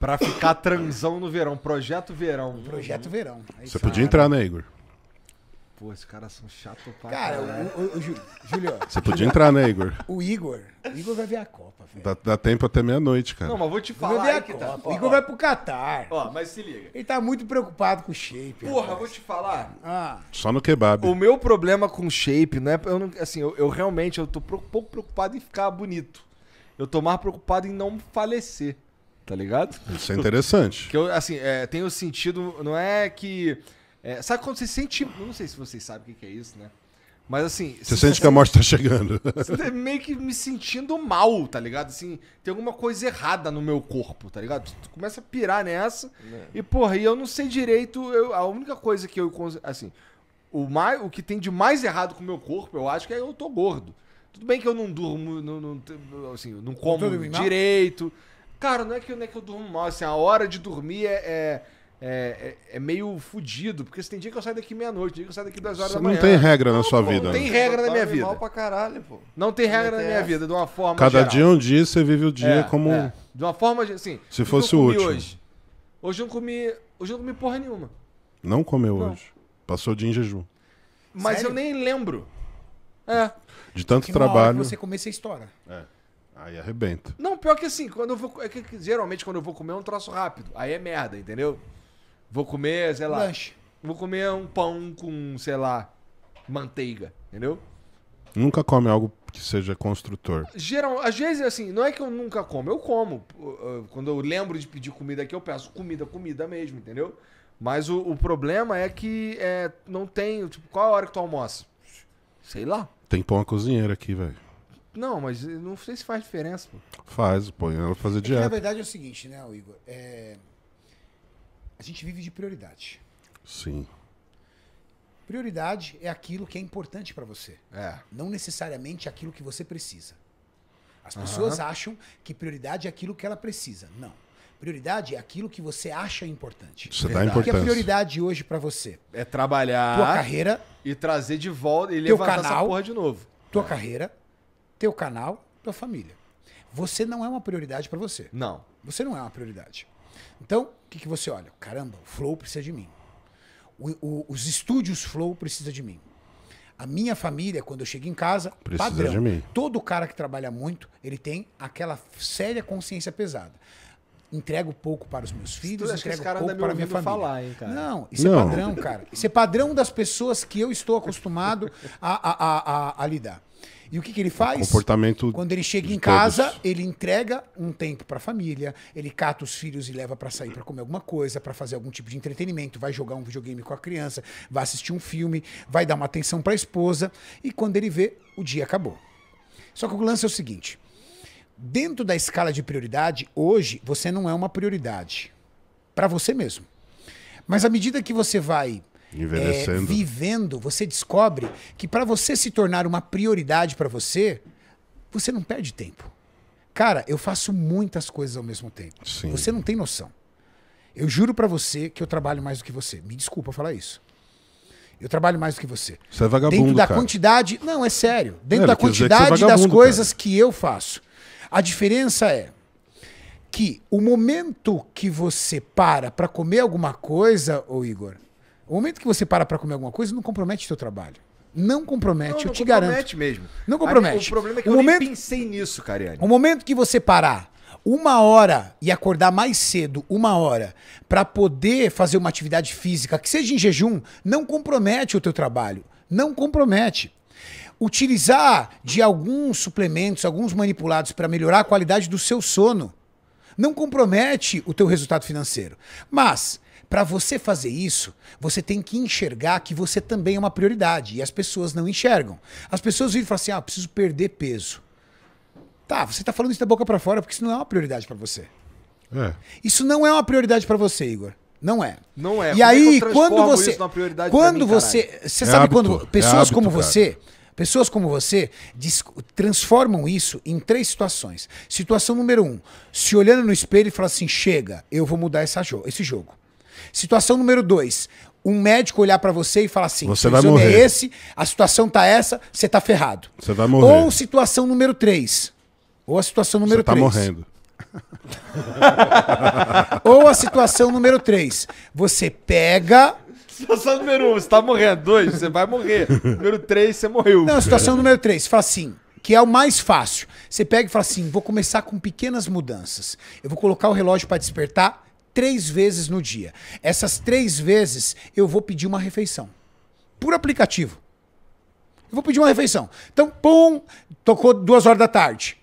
Pra ficar transão no verão. Projeto Verão. Projeto Verão. É aí Você podia entrar, né, Igor? Pô, esses caras são chato pra Cara, caralho. o, o, o Júlio, Você podia entrar, né, Igor? o Igor, o Igor vai ver a Copa, velho. Dá, dá tempo até meia-noite, cara. Não, mas vou te falar vai ver aí a tá. Copa. O Igor vai pro Catar. Ó, mas se liga. Ele tá muito preocupado com o shape. Porra, rapaz. vou te falar. Ah, Só no kebab. O meu problema com o shape, né? Eu não, assim, eu, eu realmente eu tô pouco preocupado em ficar bonito. Eu tô mais preocupado em não falecer tá ligado? Isso é interessante. que eu, assim, é, tenho sentido, não é que. É, sabe quando você sente. Não sei se vocês sabem o que é isso, né? Mas assim. Você se, sente que a morte tá chegando. Tá meio que me sentindo mal, tá ligado? Assim, tem alguma coisa errada no meu corpo, tá ligado? Tu, tu começa a pirar nessa. É. E, porra, e eu não sei direito. Eu, a única coisa que eu. Assim, o, mais, o que tem de mais errado com o meu corpo, eu acho que é eu tô gordo. Tudo bem que eu não durmo, não, não, assim, não como direito. Não? Cara, não é que, não é que eu durmo mal, assim, a hora de dormir é, é, é, é, é meio fudido, porque tem dia que eu saio daqui meia-noite, dia que eu saio daqui duas horas Você da manhã. Não tem regra na sua vida. Não tem né? regra na minha vida. Mal pra caralho, pô. Não tem regra na minha vida, de uma forma Cada geral. dia é um dia, você vive o dia é, como... É. De uma forma, assim... Se fosse o último. Hoje? hoje eu não comi... Hoje eu não comi porra nenhuma. Não comeu não. hoje. Passou o dia em jejum. Mas Sério? eu nem lembro. É. De tanto trabalho... você comer, você estoura. É. Aí arrebenta. Não, pior que assim, quando eu vou. É que, geralmente quando eu vou comer é um troço rápido. Aí é merda, entendeu? Vou comer, sei lá. Lanche. Vou comer um pão com, sei lá, manteiga, entendeu? Nunca come algo que seja construtor. Geral, às vezes, assim, não é que eu nunca como, eu como. Uh, uh, quando eu lembro de pedir comida aqui, eu peço comida, comida mesmo, entendeu? Mas o, o problema é que é, não tem. Tipo, qual a hora que tu almoça? Sei lá. Tem pão a cozinheira aqui, velho. Não, mas não sei se faz diferença. Pô. Faz, põe ela fazer é dieta. Que, na verdade é o seguinte, né, Igor? É... A gente vive de prioridade. Sim. Prioridade é aquilo que é importante para você. É. Não necessariamente aquilo que você precisa. As pessoas uhum. acham que prioridade é aquilo que ela precisa. Não. Prioridade é aquilo que você acha importante. Você dá importância. O que é prioridade hoje para você? É trabalhar. Tua carreira. E trazer de volta e levantar canal, essa porra de novo. Tua é. carreira teu canal, tua família. Você não é uma prioridade para você. Não. Você não é uma prioridade. Então, o que, que você olha? Caramba, o Flow precisa de mim. O, o, os estúdios Flow precisa de mim. A minha família, quando eu chego em casa, precisa padrão. De mim. Todo cara que trabalha muito, ele tem aquela séria consciência pesada entrego pouco para os meus filhos, entrego pouco para para minha família. Falar, hein, não, isso é não. é padrão, cara. Isso é padrão das pessoas que eu estou acostumado a, a, a, a lidar. E o que, que ele faz? Comportamento. Quando ele chega em casa, todos. ele entrega um tempo para a família, ele cata os filhos e leva para sair para comer alguma coisa, para fazer algum tipo de entretenimento, vai jogar um videogame com a criança, vai assistir um filme, vai dar uma atenção para a esposa. E quando ele vê, o dia acabou. Só que o lance é o seguinte: dentro da escala de prioridade, hoje você não é uma prioridade para você mesmo. Mas à medida que você vai é, vivendo, você descobre que para você se tornar uma prioridade para você, você não perde tempo. Cara, eu faço muitas coisas ao mesmo tempo. Sim. Você não tem noção. Eu juro para você que eu trabalho mais do que você. Me desculpa falar isso. Eu trabalho mais do que você. Você é vagabundo, Dentro da cara. quantidade... Não, é sério. Dentro é, da quantidade é das coisas cara. que eu faço. A diferença é que o momento que você para para comer alguma coisa, ô Igor, o momento que você para para comer alguma coisa não compromete o seu trabalho. Não compromete, não, eu te garanto. Não compromete mesmo. Não compromete. o problema é que o eu momento, pensei nisso, Cariani. O momento que você parar uma hora e acordar mais cedo, uma hora, para poder fazer uma atividade física, que seja em jejum, não compromete o teu trabalho. Não compromete. Utilizar de alguns suplementos, alguns manipulados para melhorar a qualidade do seu sono, não compromete o teu resultado financeiro. Mas para você fazer isso, você tem que enxergar que você também é uma prioridade. E as pessoas não enxergam. As pessoas vivem e falam assim: ah, preciso perder peso. Tá, você tá falando isso da boca para fora porque isso não é uma prioridade para você. É. Isso não é uma prioridade para você, Igor. Não é. Não é. E Como é aí, é quando você. quando mim, você. Você é sabe hábito. quando. É pessoas hábito, como cara. você. Pessoas como você transformam isso em três situações. Situação número um: se olhando no espelho e falando assim, chega, eu vou mudar essa jo esse jogo. Situação número dois. Um médico olhar para você e falar assim: você vai é morrer. é esse, a situação tá essa, você tá ferrado. Você vai morrer. Ou situação número três. Ou a situação número você tá morrendo. Ou a situação número 3. Você pega. Situação número 1, um, você tá morrendo. 2, você vai morrer. Número 3, você morreu. Não, situação número 3. Fala assim, que é o mais fácil. Você pega e fala assim: vou começar com pequenas mudanças. Eu vou colocar o relógio para despertar três vezes no dia. Essas três vezes eu vou pedir uma refeição. Por aplicativo. Eu vou pedir uma refeição. Então, pum, tocou duas horas da tarde.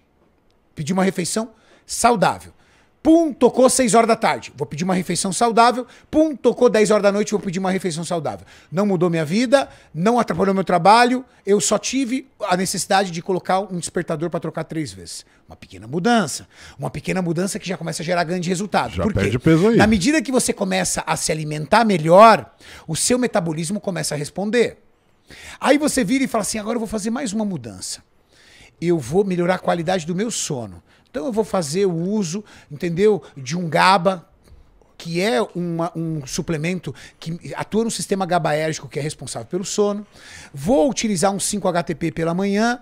Pedi uma refeição saudável. Pum, tocou 6 horas da tarde, vou pedir uma refeição saudável. Pum, tocou 10 horas da noite, vou pedir uma refeição saudável. Não mudou minha vida, não atrapalhou meu trabalho, eu só tive a necessidade de colocar um despertador para trocar três vezes. Uma pequena mudança. Uma pequena mudança que já começa a gerar grande resultado. Já Por perde peso aí. Na medida que você começa a se alimentar melhor, o seu metabolismo começa a responder. Aí você vira e fala assim: agora eu vou fazer mais uma mudança eu vou melhorar a qualidade do meu sono. Então eu vou fazer o uso, entendeu, de um GABA, que é uma, um suplemento que atua no sistema GABAérgico, que é responsável pelo sono. Vou utilizar um 5-HTP pela manhã,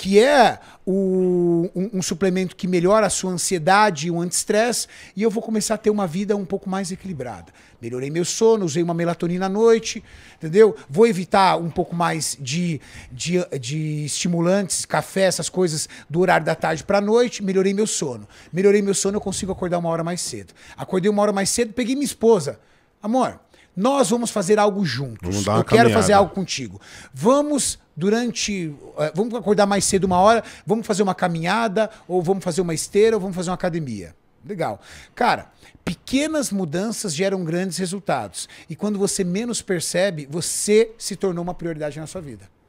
que é o, um, um, suplemento que melhora a sua ansiedade e o anti-estresse, e eu vou começar a ter uma vida um pouco mais equilibrada. Melhorei meu sono, usei uma melatonina à noite, entendeu? Vou evitar um pouco mais de, de, de estimulantes, café, essas coisas do horário da tarde para a noite, melhorei meu sono. Melhorei meu sono, eu consigo acordar uma hora mais cedo. Acordei uma hora mais cedo, peguei minha esposa. Amor, nós vamos fazer algo juntos. Eu quero fazer algo contigo. Vamos durante. Eh, vamos acordar mais cedo uma hora, vamos fazer uma caminhada, ou vamos fazer uma esteira, ou vamos fazer uma academia. Legal. Cara, pequenas mudanças geram grandes resultados. E quando você menos percebe, você se tornou uma prioridade na sua vida.